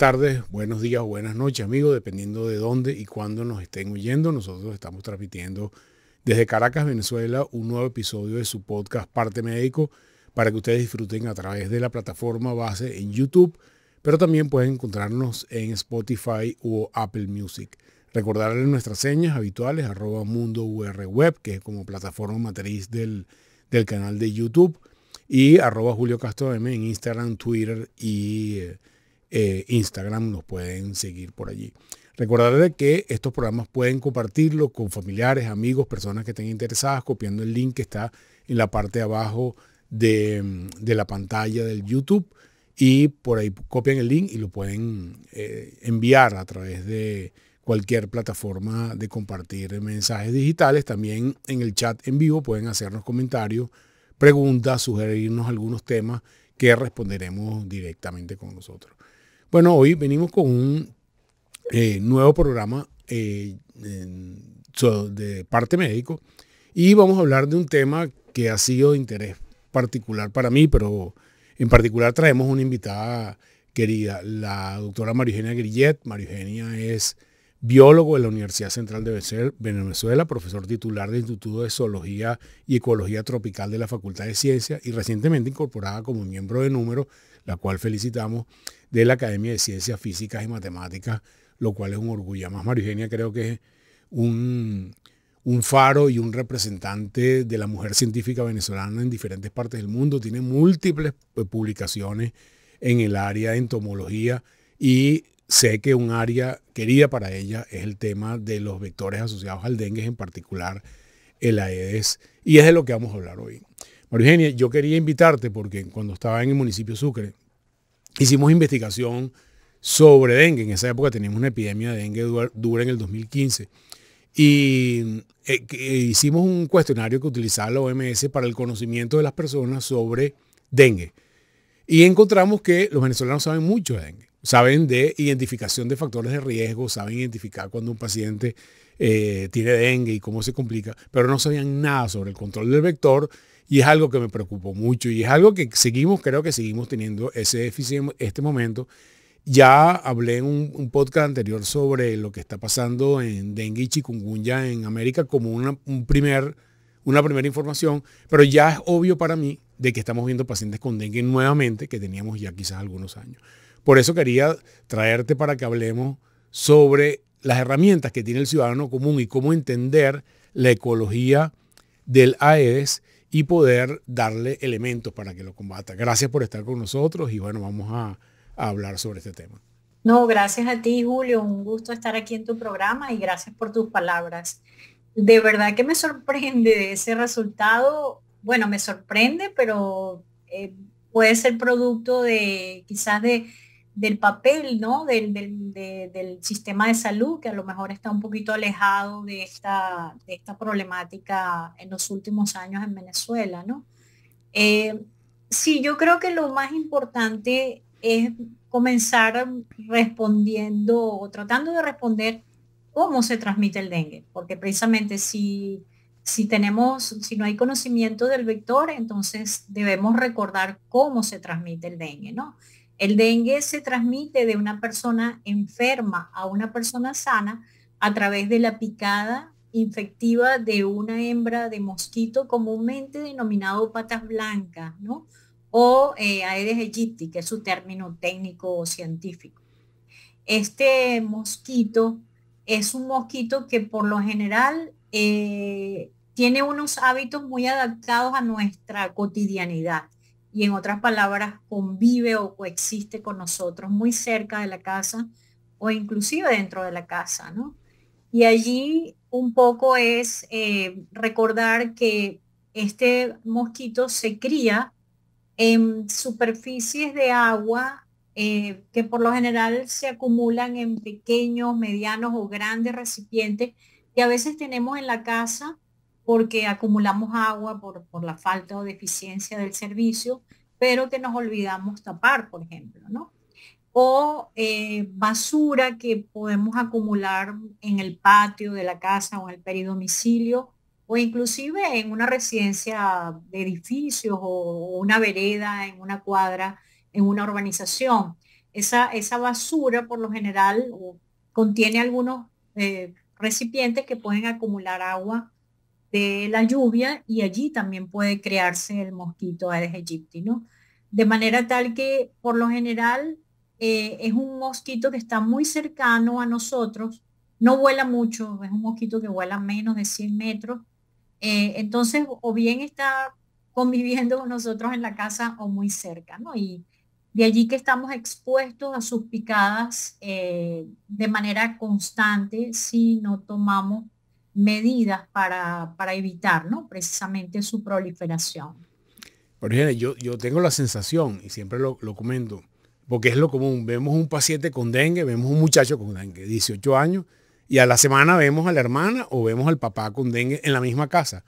tardes, buenos días buenas noches, amigos, dependiendo de dónde y cuándo nos estén oyendo. Nosotros estamos transmitiendo desde Caracas, Venezuela, un nuevo episodio de su podcast Parte Médico para que ustedes disfruten a través de la plataforma base en YouTube, pero también pueden encontrarnos en Spotify o Apple Music. Recordarles nuestras señas habituales, arroba mundo UR web, que es como plataforma matriz del, canal de YouTube, y arroba Julio Castro M en Instagram, Twitter y... Eh, eh, Instagram, nos pueden seguir por allí. de que estos programas pueden compartirlo con familiares, amigos, personas que estén interesadas, copiando el link que está en la parte de abajo de, mm, la pantalla del YouTube y por ahí copian el link y lo pueden eh, enviar a través de cualquier plataforma de compartir mensajes digitales. También en el chat en vivo pueden hacernos comentarios, preguntas, sugerirnos algunos temas que responderemos directamente con nosotros. Bueno, hoy venimos con un eh, nuevo programa eh, de parte médico y vamos a hablar de un tema que ha sido de interés particular para mí, pero en particular traemos una invitada querida, la doctora marigenia Grillet. Eugenia es biólogo de la Universidad Central de Venezuela, profesor titular del Instituto de Zoología y Ecología Tropical de la Facultad de Ciencias y recientemente incorporada como miembro de número, la cual felicitamos de la Academia de Ciencias Físicas y Matemáticas, lo cual es un orgullo. Más María Eugenia creo que es un, un faro y un representante de la mujer científica venezolana en diferentes partes del mundo. Tiene múltiples eh, publicaciones en el área de entomología y sé que un área querida para ella es el tema de los vectores asociados al dengue, en particular el Aedes, y es de lo que vamos a hablar hoy. María Eugenia, yo quería invitarte porque cuando estaba en el municipio Sucre, hicimos investigación sobre dengue. En esa época teníamos una epidemia de dengue dura en el 2015. Y eh, eh, hicimos un cuestionario que utilizaba la OMS para el conocimiento de las personas sobre dengue. Y encontramos que los venezolanos saben mucho de dengue saben de identificación de factores de riesgo, saben identificar cuando un paciente eh, tiene dengue y cómo se complica, pero no sabían nada sobre el control del vector y es algo que me preocupó mucho y es algo que seguimos, creo que seguimos teniendo ese déficit en este momento. Ya hablé en un, podcast anterior sobre lo que está pasando en dengue y chikungunya en América como una, un primer, una primera información, pero ya es obvio para mí de que estamos viendo pacientes con dengue nuevamente que teníamos ya quizás algunos años. Por eso quería traerte para que hablemos sobre las herramientas que tiene el ciudadano común y cómo entender la ecología del AEDES y poder darle elementos para que lo combata. Gracias por estar con nosotros y bueno, vamos a, hablar sobre este tema. No, gracias a ti, Julio. Un gusto estar aquí en tu programa y gracias por tus palabras. De verdad que me sorprende ese resultado. Bueno, me sorprende, pero eh, puede ser producto de quizás de del papel ¿no? Del, sistema de salud, que a lo mejor está un poquito alejado de esta, de esta problemática en los últimos años en Venezuela. ¿no? Eh, sí, yo creo que lo más importante es comenzar respondiendo o tratando de responder cómo se transmite el dengue, porque precisamente si, si tenemos, si no hay conocimiento del vector, entonces debemos recordar cómo se transmite el dengue, ¿no? El dengue se transmite de una persona enferma a una persona sana a través de la picada infectiva de una hembra de mosquito comúnmente denominado patas blancas, O eh, Aedes aegypti, que es su término técnico o científico. Este mosquito es un mosquito que por lo general eh, tiene unos hábitos muy adaptados a nuestra cotidianidad y en otras palabras convive o coexiste con nosotros muy cerca de la casa o inclusive dentro de la casa, ¿no? Y allí un poco es eh, recordar que este mosquito se cría en superficies de agua eh, que por lo general se acumulan en pequeños, medianos o grandes recipientes que a veces tenemos en la casa porque acumulamos agua por, la falta o deficiencia del servicio, pero que nos olvidamos tapar, por ejemplo, ¿no? O eh, basura que podemos acumular en el patio de la casa o en el peridomicilio o inclusive en una residencia de edificios o, una vereda, en una cuadra, en una urbanización. Esa, esa basura por lo general contiene algunos eh, recipientes que pueden acumular agua de la lluvia y allí también puede crearse el mosquito Aedes aegypti, ¿no? De manera tal que por lo general eh, es un mosquito que está muy cercano a nosotros, no vuela mucho, es un mosquito que vuela menos de 100 metros, eh, entonces o bien está conviviendo con nosotros en la casa o muy cerca, ¿no? Y de allí que estamos expuestos a sus picadas eh, de manera constante si no tomamos medidas para, evitar ¿no? precisamente su proliferación. yo, yo tengo la sensación, y siempre lo, comento, porque es lo común, vemos un paciente con dengue, vemos un muchacho con dengue, 18 años, y a la semana vemos a la hermana o vemos al papá con dengue en la misma casa.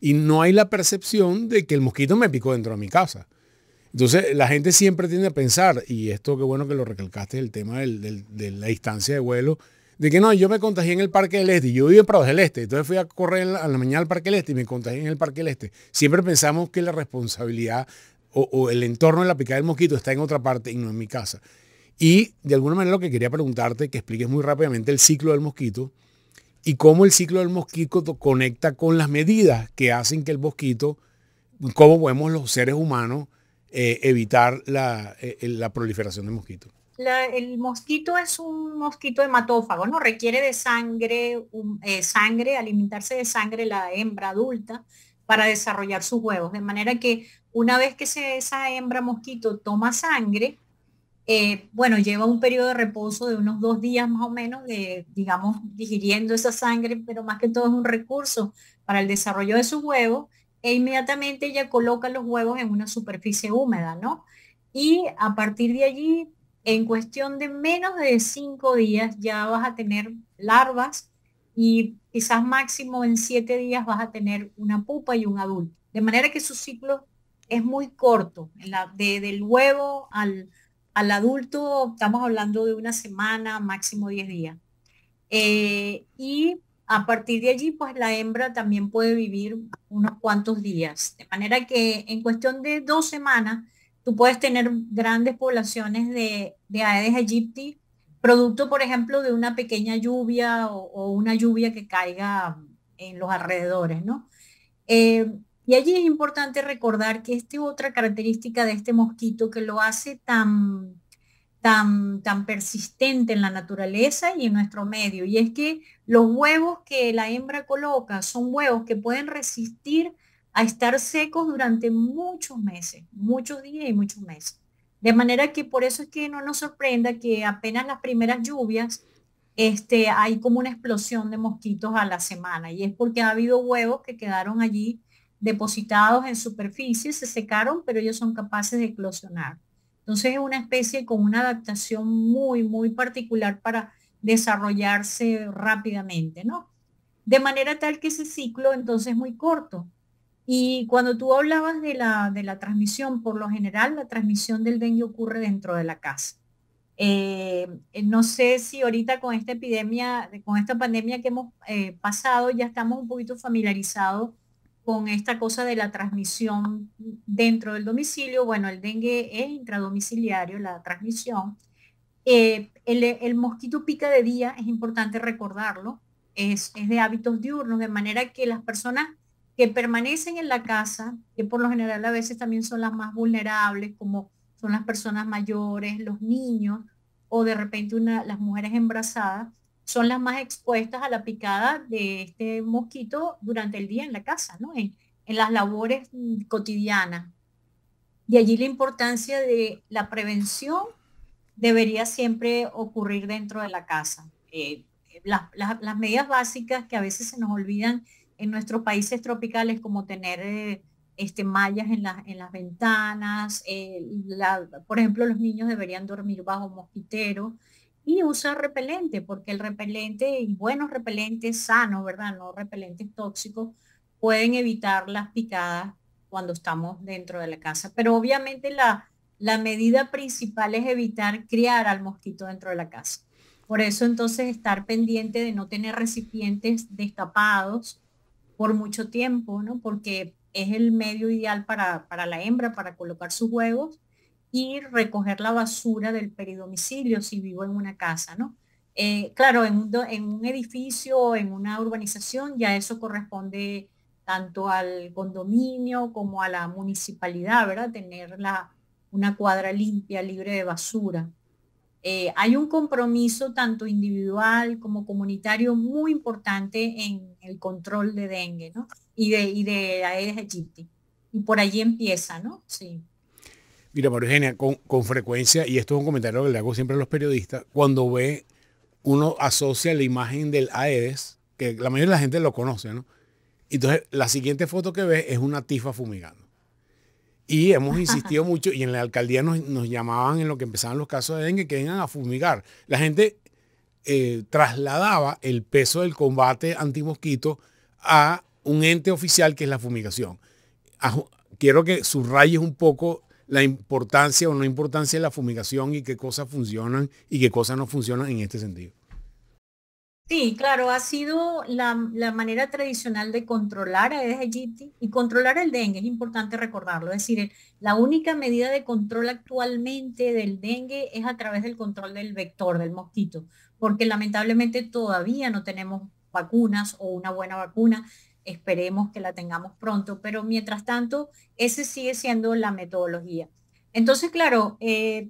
Y no hay la percepción de que el mosquito me picó dentro de mi casa. Entonces, la gente siempre tiende a pensar, y esto qué bueno que lo recalcaste, el tema de la distancia de vuelo de que no, yo me contagié en el Parque del Este, yo vivo en Prados del Este, entonces fui a correr a la mañana al Parque del Este y me contagié en el Parque del Este. Siempre pensamos que la responsabilidad o, el entorno de la picada del mosquito está en otra parte y no en mi casa. Y de alguna manera lo que quería preguntarte, que expliques muy rápidamente el ciclo del mosquito y cómo el ciclo del mosquito conecta con las medidas que hacen que el mosquito, cómo podemos los seres humanos eh, evitar la, eh, eh, la proliferación de mosquitos el mosquito es un mosquito hematófago, ¿no? Requiere de sangre, eh, sangre, alimentarse de sangre la hembra adulta para desarrollar sus huevos. De manera que una vez que esa hembra mosquito toma sangre, eh, bueno, lleva un periodo de reposo de unos dos días más o menos, de, digamos, digiriendo esa sangre, pero más que todo es un recurso para el desarrollo de sus huevos, e inmediatamente ella coloca los huevos en una superficie húmeda, ¿no? Y a partir de allí en cuestión de menos de cinco días ya vas a tener larvas y quizás máximo en siete días vas a tener una pupa y un adulto. De manera que su ciclo es muy corto. del huevo al, al, adulto estamos hablando de una semana, máximo diez días. Eh, y a partir de allí, pues la hembra también puede vivir unos cuantos días. De manera que en cuestión de dos semanas, Tú puedes tener grandes poblaciones de, de Aedes aegypti, producto, por ejemplo, de una pequeña lluvia o, una lluvia que caiga en los alrededores, ¿no? Eh, y allí es importante recordar que esta otra característica de este mosquito que lo hace tan, tan, tan persistente en la naturaleza y en nuestro medio, y es que los huevos que la hembra coloca son huevos que pueden resistir a estar secos durante muchos meses, muchos días y muchos meses. De manera que por eso es que no nos sorprenda que apenas las primeras lluvias este, hay como una explosión de mosquitos a la semana y es porque ha habido huevos que quedaron allí depositados en superficie, se secaron, pero ellos son capaces de eclosionar. Entonces es una especie con una adaptación muy, muy particular para desarrollarse rápidamente, ¿no? De manera tal que ese ciclo entonces es muy corto. Y cuando tú hablabas de la, de la transmisión, por lo general la transmisión del dengue ocurre dentro de la casa. Eh, eh, no sé si ahorita con esta epidemia, con esta pandemia que hemos eh, pasado, ya estamos un poquito familiarizados con esta cosa de la transmisión dentro del domicilio. Bueno, el dengue es intradomiciliario, la transmisión. el, mosquito pica de día, es importante recordarlo, es, es de hábitos diurnos, de manera que las personas que permanecen en la casa, que por lo general a veces también son las más vulnerables, como son las personas mayores, los niños o de repente una, las mujeres embarazadas, son las más expuestas a la picada de este mosquito durante el día en la casa, ¿no? en, las labores mm, cotidianas. y allí la importancia de la prevención debería siempre ocurrir dentro de la casa. Eh, eh, las, las medidas básicas que a veces se nos olvidan en nuestros países tropicales como tener eh, este, mallas en, las en las ventanas, eh, por ejemplo, los niños deberían dormir bajo mosquitero y usar repelente, porque el repelente y buenos repelentes sanos, ¿verdad? No repelentes tóxicos, pueden evitar las picadas cuando estamos dentro de la casa. Pero obviamente la, la medida principal es evitar criar al mosquito dentro de la casa. Por eso entonces estar pendiente de no tener recipientes destapados, por mucho tiempo, ¿no? Porque es el medio ideal para, la hembra, para colocar sus huevos y recoger la basura del peridomicilio si vivo en una casa, ¿no? Eh, claro, en un, edificio en una urbanización ya eso corresponde tanto al condominio como a la municipalidad, ¿verdad? Tener una cuadra limpia, libre de basura. Eh, hay un compromiso tanto individual como comunitario muy importante en el control de dengue ¿no? y, de, y de Aedes aegypti. Y por allí empieza, ¿no? Sí. Mira, María Eugenia, con, frecuencia, y esto es un comentario que le hago siempre a los periodistas, cuando ve, uno asocia la imagen del Aedes, que la mayoría de la gente lo conoce, ¿no? Entonces, la siguiente foto que ve es una tifa fumigando. Y hemos insistido mucho y en la alcaldía nos, llamaban en lo que empezaban los casos de dengue que vengan a fumigar. La gente eh, trasladaba el peso del combate antimosquito a un ente oficial que es la fumigación. quiero que subrayes un poco la importancia o no importancia de la fumigación y qué cosas funcionan y qué cosas no funcionan en este sentido. Sí, claro, ha sido la, manera tradicional de controlar a dengue y controlar el dengue, es importante recordarlo. Es decir, la única medida de control actualmente del dengue es a través del control del vector, del mosquito, porque lamentablemente todavía no tenemos vacunas o una buena vacuna. Esperemos que la tengamos pronto, pero mientras tanto, ese sigue siendo la metodología. Entonces, claro, eh,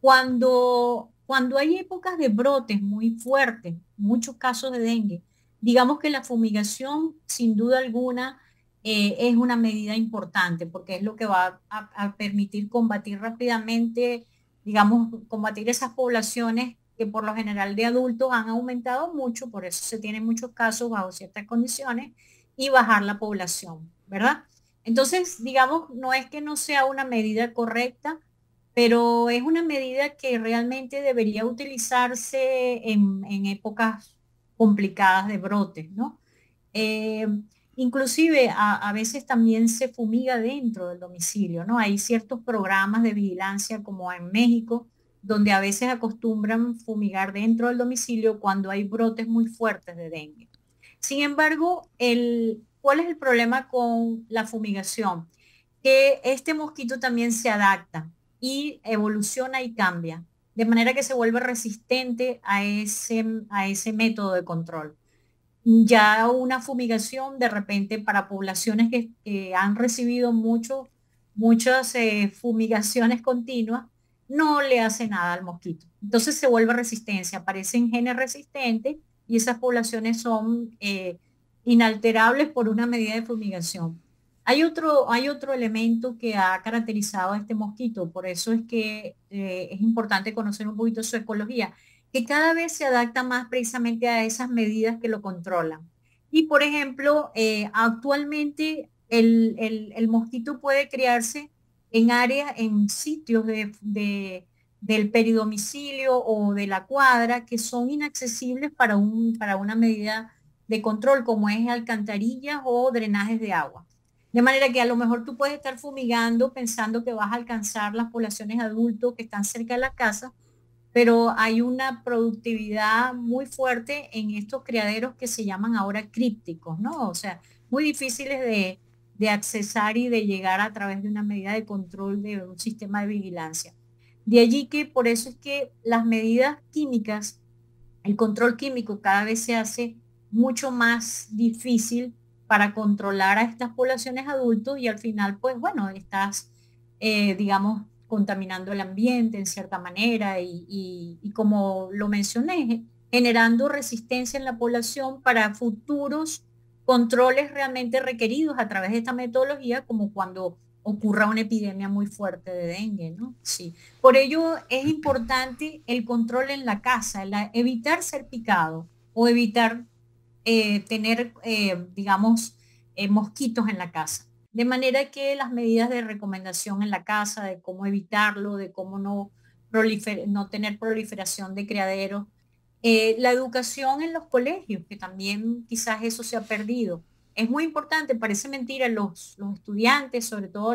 cuando cuando hay épocas de brotes muy fuertes, muchos casos de dengue, digamos que la fumigación sin duda alguna eh, es una medida importante porque es lo que va a, permitir combatir rápidamente, digamos, combatir esas poblaciones que por lo general de adultos han aumentado mucho, por eso se tienen muchos casos bajo ciertas condiciones y bajar la población, ¿verdad? Entonces, digamos, no es que no sea una medida correcta, pero es una medida que realmente debería utilizarse en, épocas complicadas de brotes, ¿no? Eh, inclusive a, veces también se fumiga dentro del domicilio, ¿no? Hay ciertos programas de vigilancia como en México, donde a veces acostumbran fumigar dentro del domicilio cuando hay brotes muy fuertes de dengue. Sin embargo, ¿cuál es el problema con la fumigación? Que este mosquito también se adapta y evoluciona y cambia, de manera que se vuelve resistente a ese, a ese método de control. Ya una fumigación de repente para poblaciones que, han recibido muchas eh, fumigaciones continuas, no le hace nada al mosquito. Entonces se vuelve resistencia, aparecen genes resistentes y esas poblaciones son eh, inalterables por una medida de fumigación. Hay otro, hay otro elemento que ha caracterizado a este mosquito, por eso es que eh, es importante conocer un poquito su ecología, que cada vez se adapta más precisamente a esas medidas que lo controlan. Y por ejemplo, eh, actualmente el, mosquito puede crearse en áreas, en sitios de, del peridomicilio o de la cuadra que son inaccesibles para, un, para una medida de control, como es alcantarillas o drenajes de agua. De manera que a lo mejor tú puedes estar fumigando pensando que vas a alcanzar las poblaciones adultos que están cerca de la casa, pero hay una productividad muy fuerte en estos criaderos que se llaman ahora crípticos, ¿no? O sea, muy difíciles de, de accesar y de llegar a través de una medida de control de un sistema de vigilancia. De allí que por eso es que las medidas químicas, el control químico cada vez se hace mucho más difícil para controlar a estas poblaciones adultos y al final, pues bueno, estás, eh, digamos, contaminando el ambiente en cierta manera y, como lo mencioné, generando resistencia en la población para futuros controles realmente requeridos a través de esta metodología, como cuando ocurra una epidemia muy fuerte de dengue, ¿no? Sí. Por ello es importante el control en la casa, evitar ser picado o evitar eh, tener, eh, digamos, eh, mosquitos en la casa. De manera que las medidas de recomendación en la casa, de cómo evitarlo, de cómo no, no tener proliferación de criaderos, la educación en los colegios, que también quizás eso se ha perdido. Es muy importante, parece mentira, los, los estudiantes, sobre todo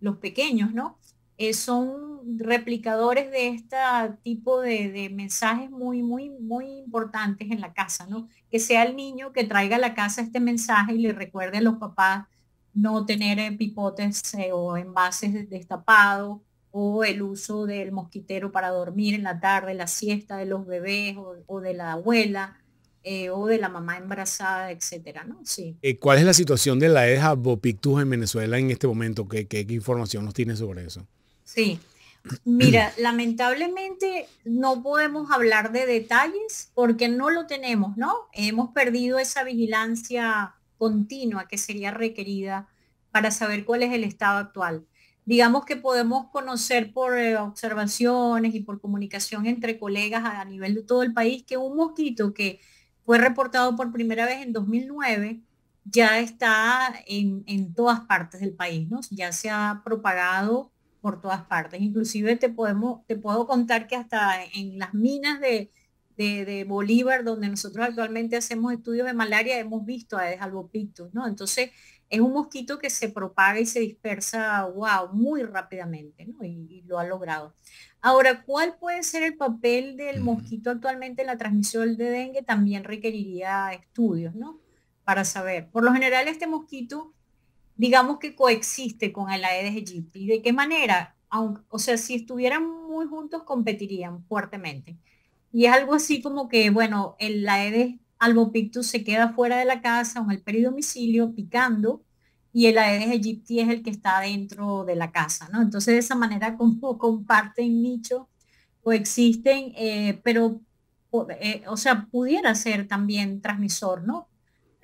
los pequeños, ¿no? Eh, son replicadores de este tipo de, mensajes muy, muy, muy importantes en la casa, ¿no? Que sea el niño que traiga a la casa este mensaje y le recuerde a los papás no tener eh, pipotes eh, o envases destapados o el uso del mosquitero para dormir en la tarde, la siesta de los bebés o, de la abuela. o de la mamá embarazada, etcétera, ¿no? Sí. ¿Cuál es la situación de la eja Bopictus en Venezuela en este momento? ¿Qué, qué, qué información nos tiene sobre eso? Sí. Mira, lamentablemente no podemos hablar de detalles porque no lo tenemos, ¿no? Hemos perdido esa vigilancia continua que sería requerida para saber cuál es el estado actual. Digamos que podemos conocer por eh, observaciones y por comunicación entre colegas a nivel de todo el país que un mosquito que fue reportado por primera vez en 2009 ya está en, todas partes del país, ¿no? Ya se ha propagado por todas partes. Inclusive te, podemos, te puedo contar que hasta en las minas de, Bolívar, donde nosotros actualmente hacemos estudios de malaria, hemos visto a Desalvopictus, ¿no? Entonces, es un mosquito que se propaga y se dispersa, muy rápidamente, ¿no? Y, lo ha logrado. Ahora, ¿cuál puede ser el papel del mosquito actualmente en la transmisión de dengue? También requeriría estudios, ¿no? Para saber. Por lo general, este mosquito digamos que coexiste con el Aedes aegypti. ¿Y de qué manera? o sea, si estuvieran muy juntos, competirían fuertemente. Y es algo así como que, bueno, el Aedes albopictus se queda fuera de la casa o en el peridomicilio picando y el Aedes aegypti es el que está dentro de la casa, ¿no? Entonces de esa manera como comparten nicho, coexisten, eh, pero, eh, o sea, pudiera ser también transmisor, ¿no?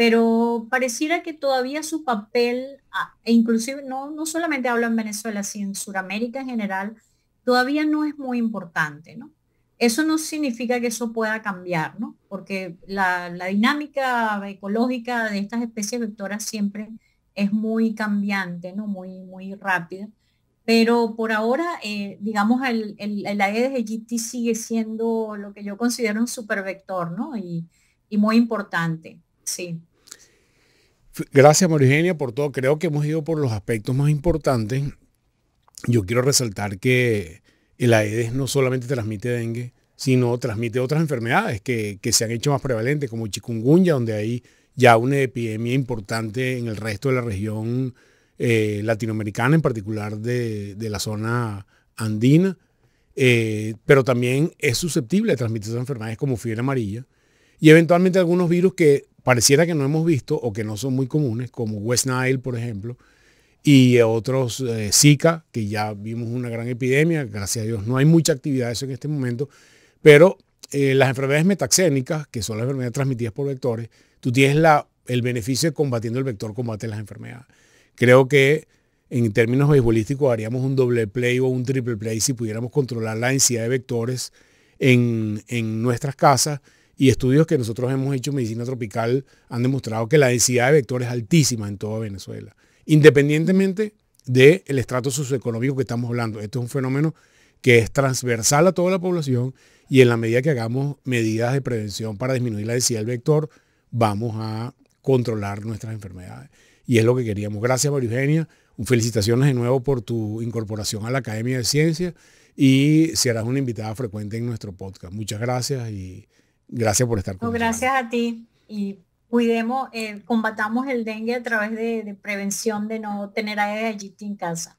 pero pareciera que todavía su papel, ah, e inclusive no, no solamente hablo en Venezuela, sino en Sudamérica en general, todavía no es muy importante, ¿no? Eso no significa que eso pueda cambiar, ¿no? Porque la, dinámica ecológica de estas especies vectoras siempre es muy cambiante, ¿no? Muy, muy rápida. Pero por ahora, eh, digamos, el, el, el Aedes aegypti sigue siendo lo que yo considero un supervector, ¿no? Y, y muy importante, sí. Gracias, Marigenia, por todo. Creo que hemos ido por los aspectos más importantes. Yo quiero resaltar que el Aedes no solamente transmite dengue, sino transmite otras enfermedades que, se han hecho más prevalentes, como chikungunya, donde hay ya una epidemia importante en el resto de la región eh, latinoamericana, en particular de, la zona andina, eh, pero también es susceptible de transmitir esas enfermedades como fiebre amarilla y eventualmente algunos virus que pareciera que no hemos visto o que no son muy comunes, como West Nile, por ejemplo, y otros eh, Zika, que ya vimos una gran epidemia, gracias a Dios no hay mucha actividad de eso en este momento, pero eh, las enfermedades metaxénicas, que son las enfermedades transmitidas por vectores, tú tienes la, el beneficio de combatiendo el vector, combate las enfermedades. Creo que en términos beisbolísticos haríamos un doble play o un triple play si pudiéramos controlar la densidad de vectores en, en nuestras casas y estudios que nosotros hemos hecho en medicina tropical han demostrado que la densidad de vectores es altísima en toda Venezuela, independientemente del estrato socioeconómico que estamos hablando. Esto es un fenómeno que es transversal a toda la población y en la medida que hagamos medidas de prevención para disminuir la densidad del vector, vamos a controlar nuestras enfermedades. Y es lo que queríamos. Gracias, María Eugenia. Felicitaciones de nuevo por tu incorporación a la Academia de Ciencias y serás una invitada frecuente en nuestro podcast. Muchas gracias y Gracias por estar con no, Gracias a ti y cuidemos, eh, combatamos el dengue a través de, prevención de no tener allí en casa.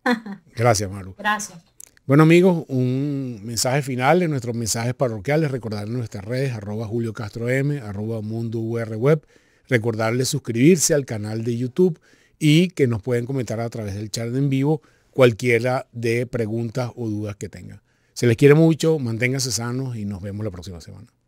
gracias, Maru. Gracias. Bueno amigos, un mensaje final en nuestros mensajes parroquiales, Recordar nuestras redes, arroba Julio Castro M, arroba Mundo UR Web, recordarles suscribirse al canal de YouTube y que nos pueden comentar a través del chat en vivo cualquiera de preguntas o dudas que tengan. Se les quiere mucho, manténganse sanos y nos vemos la próxima semana.